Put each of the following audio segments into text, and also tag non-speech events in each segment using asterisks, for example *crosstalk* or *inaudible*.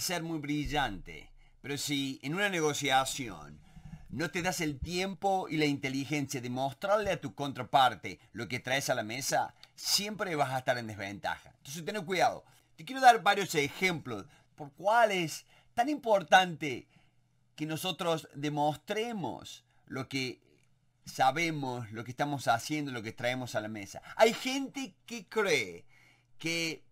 ser muy brillante, pero si en una negociación no te das el tiempo y la inteligencia de mostrarle a tu contraparte lo que traes a la mesa, siempre vas a estar en desventaja. Entonces ten cuidado. Te quiero dar varios ejemplos por cuáles tan importante que nosotros demostremos lo que sabemos, lo que estamos haciendo, lo que traemos a la mesa. Hay gente que cree que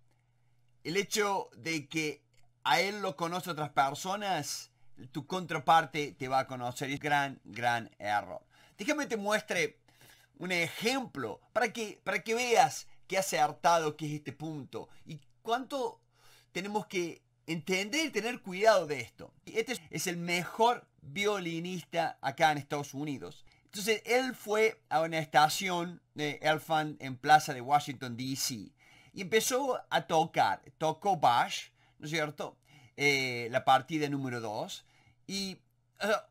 el hecho de que a él lo conoce otras personas, tu contraparte te va a conocer. Es gran, gran error. Déjame te muestre un ejemplo para que, para que veas qué acertado que es este punto y cuánto tenemos que entender y tener cuidado de esto. Este es el mejor violinista acá en Estados Unidos. Entonces, él fue a una estación de elfan en Plaza de Washington, D.C. y empezó a tocar. Tocó bash ¿no es cierto? Eh, la partida número 2. Y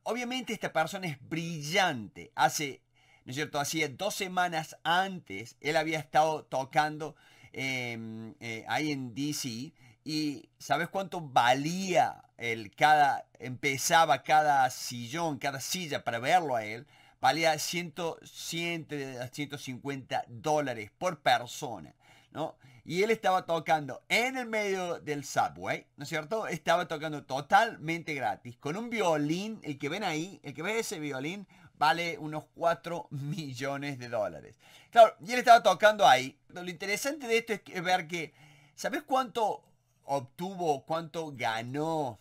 obviamente esta persona es brillante. Hace, ¿no es cierto? Hacía dos semanas antes, él había estado tocando em, eh, ahí en DC. Y ¿sabes cuánto valía el cada, empezaba cada sillón, cada silla para verlo a él? valía 100, 100, 150 dólares por persona, ¿no? y él estaba tocando en el medio del subway, ¿no es cierto? Estaba tocando totalmente gratis con un violín, el que ven ahí, el que ve ese violín vale unos 4 *laughs* millones de dólares. Claro, y él estaba tocando ahí. Lo interesante de esto es ver que, ¿sabes cuánto obtuvo, cuánto ganó?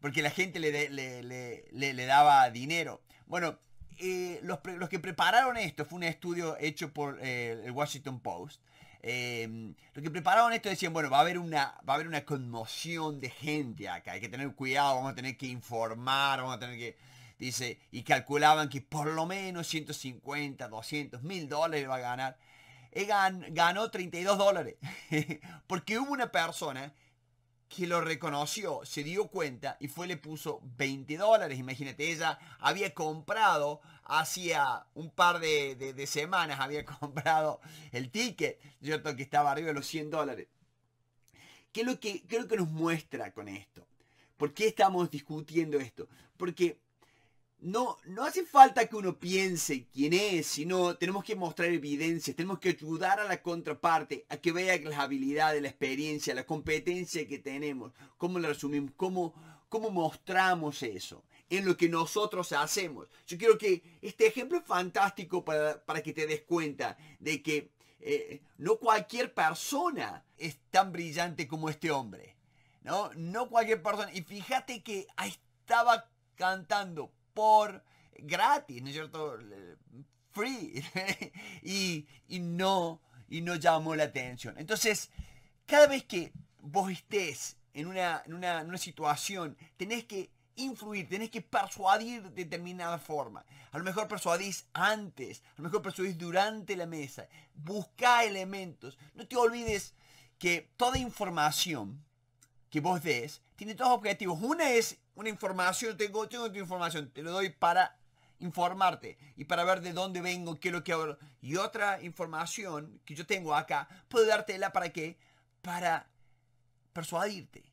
Porque la gente le, le, daba dinero. Bueno, eh, los, que prepararon esto fue un estudio hecho por eh, el Washington Post. Em, lo que preparaban esto decían, bueno, va a, haber una, va a haber una conmoción de gente acá, hay que tener cuidado, vamos a tener que informar, vamos a tener que... Dice, y calculaban que por lo menos 150, 200, mil dólares va a ganar. él eh, ganó 32 dólares, *laughs* porque hubo una persona que lo reconoció, se dio cuenta y fue le puso 20 dólares. Imagínate, ella había comprado hacía un par de, semanas había *laughs* comprado el ticket, ¿cierto? Que estaba arriba de los 100 dólares. ¿Qué es lo que, que nos muestra con esto? ¿Por qué estamos discutiendo esto? Porque no, no hace falta que uno piense quién es, sino tenemos que mostrar evidencias, tenemos que ayudar a la contraparte a que vea las habilidades, la experiencia, la competencia que tenemos, cómo la resumimos, cómo mostramos eso en lo que nosotros hacemos. Yo quiero que este ejemplo es fantástico para, que te des cuenta de que eh, no cualquier persona es tan brillante como este hombre. No, no cualquier persona. Y fíjate que estaba cantando por gratis, ¿no es cierto? Free. *laughs* y, no, y no llamó la atención. Entonces, cada vez que vos estés en una situación, tenés que influir, tenés que persuadir de determinada forma. A lo mejor persuadís antes, a lo mejor persuadís durante la mesa. Busca elementos. No te olvides que toda información que vos des tiene dos objetivos. Una es una información, tengo, tengo tu información, te lo doy para informarte y para ver de dónde vengo, qué es lo que hago. Y otra información que yo tengo acá, puedo dártela para qué? Para persuadirte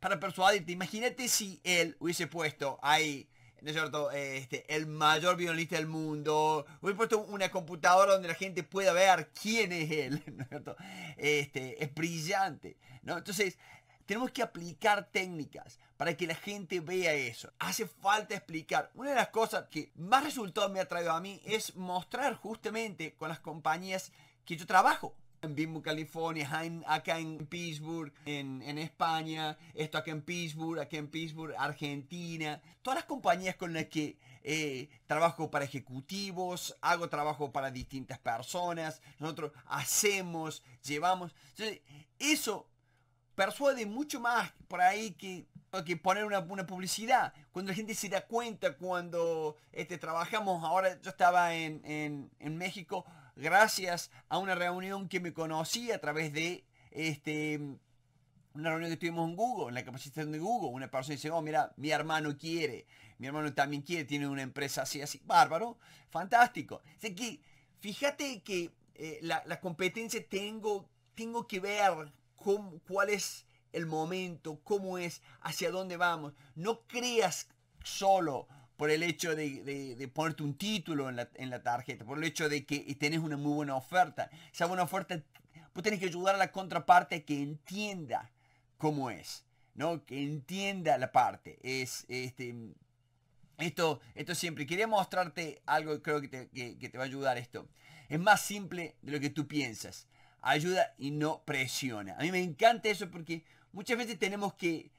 para persuadirte. Imagínate si él hubiese puesto ahí, ¿no es cierto? Este, el mayor violinista del mundo. Hubiese puesto una computadora donde la gente pueda ver quién es él, *laughs* ¿no es cierto? Este, es brillante, ¿no? Entonces, tenemos que aplicar técnicas para que la gente vea eso. Hace falta explicar. Una de las cosas que más resultó me ha traído a mí es mostrar justamente con las compañías que yo trabajo en Bimbo, California, acá en Pittsburgh, en, España, esto acá en Pittsburgh, aquí en Pittsburgh, Argentina, todas las compañías con las que eh, trabajo para ejecutivos, hago trabajo para distintas personas, nosotros hacemos, llevamos. Entonces, eso persuade mucho más por ahí que que poner una, una, publicidad. Cuando la gente se da cuenta, cuando este, trabajamos, ahora yo estaba en, en, en México gracias a una reunión que me conocí a través de este, una reunión que tuvimos en Google, en la capacitación de Google, una persona dice, oh, mira, mi hermano quiere, mi hermano también quiere, tiene una empresa así, así, bárbaro, fantástico. Así que, fíjate que eh, la, competencia tengo, tengo que ver cuál es el momento, cómo es, hacia dónde vamos. No creas solo, por el hecho de, de, ponerte un título en la, en la, tarjeta, por el hecho de que tenés una muy buena oferta. Esa buena oferta, vos tenés que ayudar a la contraparte que entienda cómo es, ¿no? Que entienda la parte. Es, este, esto, esto siempre. Quería mostrarte algo que creo que te, va a ayudar esto. Es más simple de lo que tú piensas. Ayuda y no presiona. A mí me encanta eso porque muchas veces tenemos que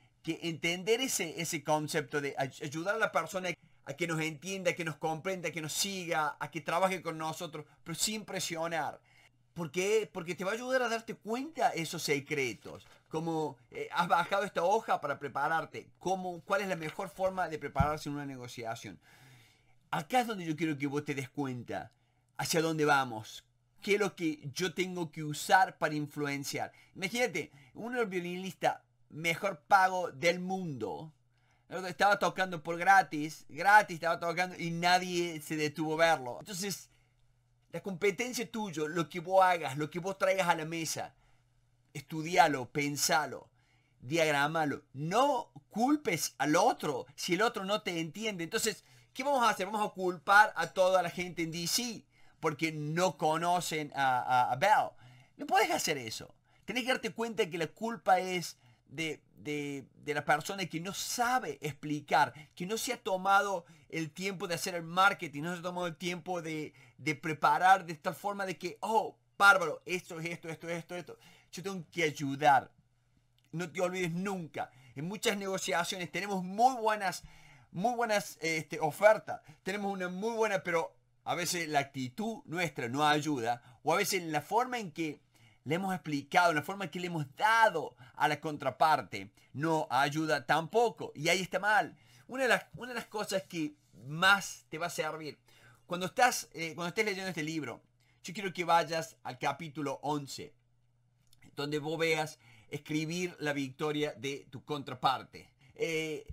entender ese, ese concepto de ayudar a la persona a que nos entienda, a que nos comprenda, a que nos siga, a que trabaje con nosotros, pero sin presionar. ¿Por qué? Porque te va a ayudar a darte cuenta esos secretos. Como eh, has bajado esta hoja para prepararte. Cómo, ¿Cuál es la mejor forma de prepararse en una negociación? Acá es donde yo quiero que vos te des cuenta hacia dónde vamos. ¿Qué es lo que yo tengo que usar para influenciar? Imagínate, uno violinista mejor pago del mundo estaba tocando por gratis, gratis estaba tocando y nadie se detuvo a verlo. Entonces, la competencia es tuya, lo que vos hagas, lo que vos traigas a la mesa, estudialo, pensalo, diagramalo. No culpes al otro si el otro no te entiende. Entonces, ¿qué vamos a hacer? Vamos a culpar a toda la gente en DC porque no conocen a, Bell. No puedes hacer eso. Tenés que darte cuenta que la culpa es de, la persona que no sabe explicar, que no se ha tomado el tiempo de hacer el marketing, no se ha tomado el tiempo de, preparar de esta forma de que, oh, bárbaro, esto es esto, esto es esto, esto. Yo tengo que ayudar. No te olvides nunca. En muchas negociaciones tenemos muy buenas, muy buenas este, ofertas. Tenemos una muy buena, pero a veces la actitud nuestra no ayuda. O a veces la forma en que le hemos explicado, la forma que le hemos dado a la contraparte, no ayuda tampoco. Y ahí está mal. Una de las, una de las cosas que más te va a servir, cuando, estás, eh, cuando estés leyendo este libro, yo quiero que vayas al capítulo 11, donde vos veas escribir la victoria de tu contraparte. Eh,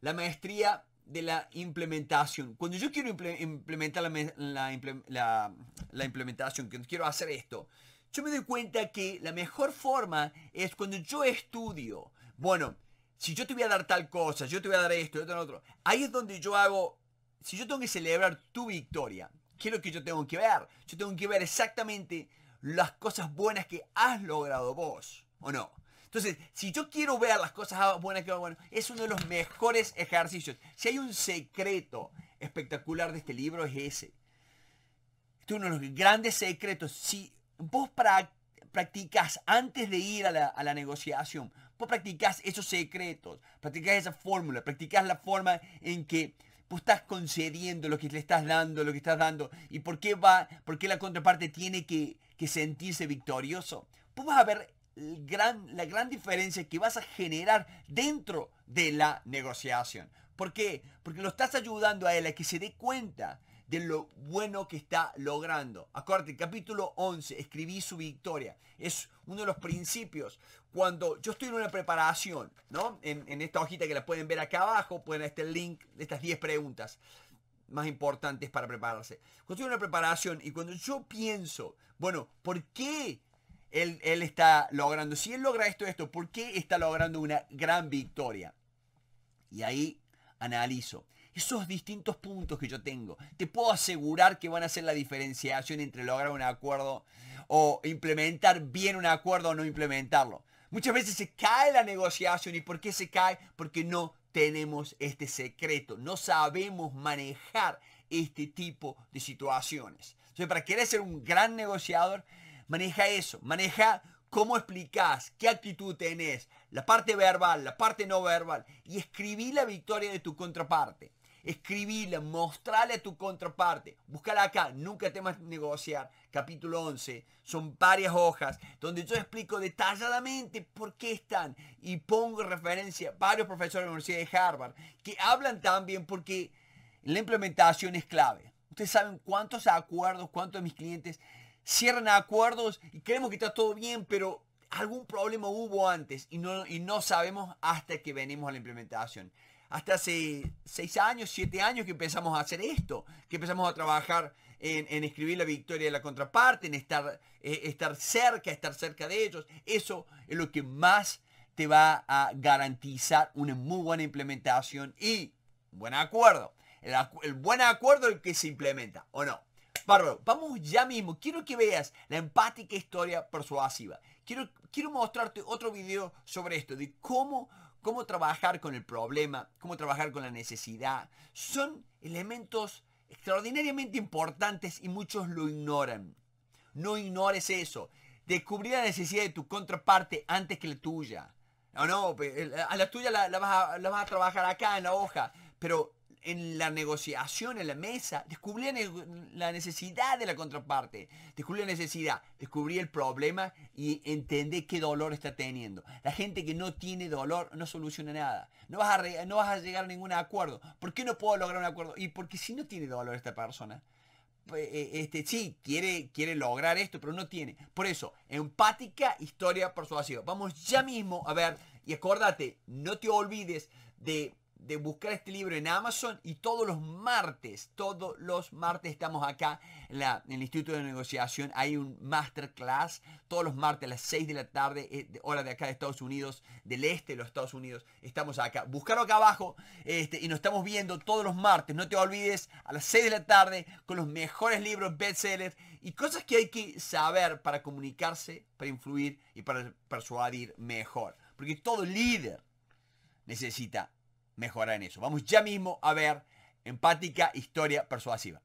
la maestría de la implementación. Cuando yo quiero implementar la, implementación, Que quiero hacer esto, yo me doy cuenta que la mejor forma es cuando yo estudio. Bueno, si yo te voy a dar tal cosa, yo te voy a dar esto, yo te otro. Ahí es donde yo hago, si yo tengo que celebrar tu victoria, ¿qué es lo que yo tengo que ver? Yo tengo que ver exactamente las cosas buenas que has logrado vos, ¿o no? Entonces, si yo quiero ver las cosas buenas que bueno, es uno de los mejores ejercicios. Si hay un secreto espectacular de este libro es ese. Este es uno de los grandes secretos. Si vos practicas antes de ir a la, negociación, vos practicas esos secretos, practicas esa fórmula, practicas la forma en que vos estás concediendo lo que le estás dando, lo que estás dando, y por qué va, por qué la contraparte tiene que, sentirse victorioso. Vos vas a ver gran, la gran diferencia que vas a generar dentro de la negociación. ¿Por qué? Porque lo estás ayudando a él a que se dé cuenta de lo bueno que está logrando. Acuérdate, capítulo 11, escribí su victoria. Es uno de los principios. Cuando yo estoy en una preparación, ¿no? En, esta hojita que la pueden ver acá abajo, pueden este link de estas 10 preguntas más importantes para prepararse. Cuando estoy en una preparación y cuando yo pienso, bueno, ¿por qué él, él está logrando? Si él logra esto, esto, ¿por qué está logrando una gran victoria? Y ahí analizo esos distintos puntos que yo tengo, te puedo asegurar que van a ser la diferenciación entre lograr un acuerdo o implementar bien un acuerdo o no implementarlo. Muchas veces se cae la negociación. ¿Y por qué se cae? Porque no tenemos este secreto. No sabemos manejar este tipo de situaciones. Entonces, para querer ser un gran negociador, maneja eso. Maneja cómo explicás, qué actitud tenés, la parte verbal, la parte no verbal. Y escribí la victoria de tu contraparte escribila, mostrale a tu contraparte. Búscala acá, nunca temas negociar, capítulo 11. Son varias hojas donde yo explico detalladamente por qué están y pongo referencia varios profesores de la Universidad de Harvard que hablan también porque la implementación es clave. Ustedes saben cuántos acuerdos, cuántos de mis clientes cierran acuerdos y creemos que está todo bien, pero algún problema hubo antes y no, y no sabemos hasta que venimos a la implementación hasta hace seis años, siete años que empezamos a hacer esto, que empezamos a trabajar en, escribir la victoria de la contraparte, en estar, eh, estar cerca, estar cerca de ellos. Eso es lo que más te va a garantizar una muy buena implementación y buen acuerdo. El, buen acuerdo es el que se implementa, ¿o no? Bárbaro, vamos ya mismo. Quiero que veas la empática historia persuasiva. Quiero, quiero mostrarte otro video sobre esto, de cómo cómo trabajar con el problema, cómo trabajar con la necesidad, son elementos extraordinariamente importantes y muchos lo ignoran. No ignores eso. Descubrir la necesidad de tu contraparte antes que la tuya. No, no, a la tuya la, vas, a, la vas a trabajar acá en la hoja, pero en la negociación, en la mesa, descubrí la, necesidad de la contraparte, descubrí la necesidad, descubrí el problema y entender qué dolor está teniendo. La gente que no tiene dolor no soluciona nada. No vas a, no vas a llegar a ningún acuerdo. ¿Por qué no puedo lograr un acuerdo? Y porque si no tiene dolor esta persona, pues, eh, este, sí, quiere, quiere lograr esto, pero no tiene. Por eso, empática, historia persuasiva. Vamos ya mismo a ver y acordate, no te olvides de de buscar este libro en Amazon y todos los martes, todos los martes estamos acá en, el Instituto de Negociación. Hay un masterclass todos los martes a las 6 de la tarde, eh, hora de acá de Estados Unidos, del este de los Estados Unidos. Estamos acá. Búscalo acá abajo este, y nos estamos viendo todos los martes. No te olvides, a las 6 de la tarde con los mejores libros bestsellers y cosas que hay que saber para comunicarse, para influir y para persuadir mejor. Porque todo líder necesita mejorar en eso. Vamos ya mismo a ver empática, historia persuasiva.